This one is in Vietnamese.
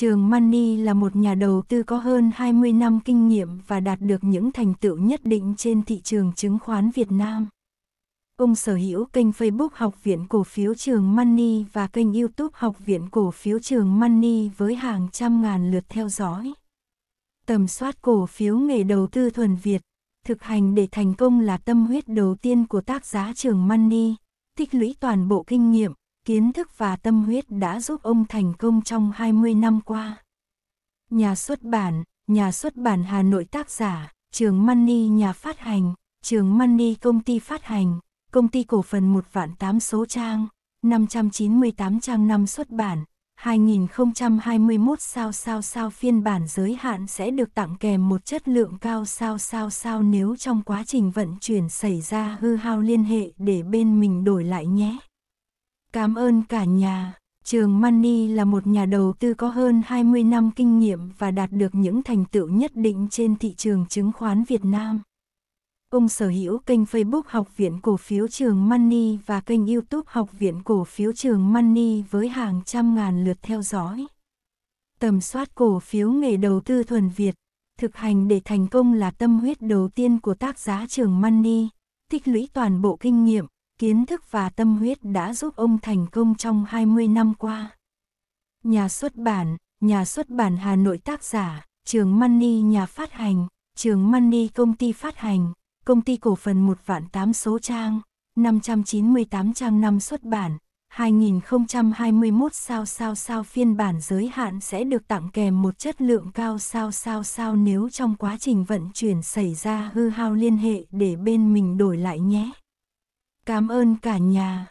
Trường Money là một nhà đầu tư có hơn 20 năm kinh nghiệm và đạt được những thành tựu nhất định trên thị trường chứng khoán Việt Nam. Ông sở hữu kênh Facebook Học viện Cổ phiếu Trường Money và kênh YouTube Học viện Cổ phiếu Trường Money với hàng trăm ngàn lượt theo dõi. Tầm soát cổ phiếu nghề đầu tư thuần Việt, thực hành để thành công là tâm huyết đầu tiên của tác giả Trường Money, tích lũy toàn bộ kinh nghiệm, kiến thức và tâm huyết đã giúp ông thành công trong 20 năm qua. Nhà xuất bản, nhà xuất bản Hà Nội tác giả, trường Money nhà phát hành, trường Money công ty phát hành, công ty cổ phần 1 vạn 8 số trang, 598 trang năm xuất bản, 2021 sao sao sao phiên bản giới hạn sẽ được tặng kèm một chất lượng cao sao sao sao nếu trong quá trình vận chuyển xảy ra hư hao liên hệ để bên mình đổi lại nhé. Cảm ơn cả nhà. Trường Money là một nhà đầu tư có hơn 20 năm kinh nghiệm và đạt được những thành tựu nhất định trên thị trường chứng khoán Việt Nam. Ông sở hữu kênh Facebook Học viện Cổ phiếu Trường Money và kênh YouTube Học viện Cổ phiếu Trường Money với hàng trăm ngàn lượt theo dõi. Tầm soát cổ phiếu nghề đầu tư thuần Việt, thực hành để thành công là tâm huyết đầu tiên của tác giả Trường Money, tích lũy toàn bộ kinh nghiệm, kiến thức và tâm huyết đã giúp ông thành công trong 20 năm qua. Nhà xuất bản, nhà xuất bản Hà Nội tác giả, trường Money nhà phát hành, trường Money công ty phát hành, công ty cổ phần 1 vạn 8 số trang, 598 trang năm xuất bản, 2021 sao sao sao phiên bản giới hạn sẽ được tặng kèm một chất lượng cao sao sao sao nếu trong quá trình vận chuyển xảy ra hư hao liên hệ để bên mình đổi lại nhé. Cảm ơn cả nhà.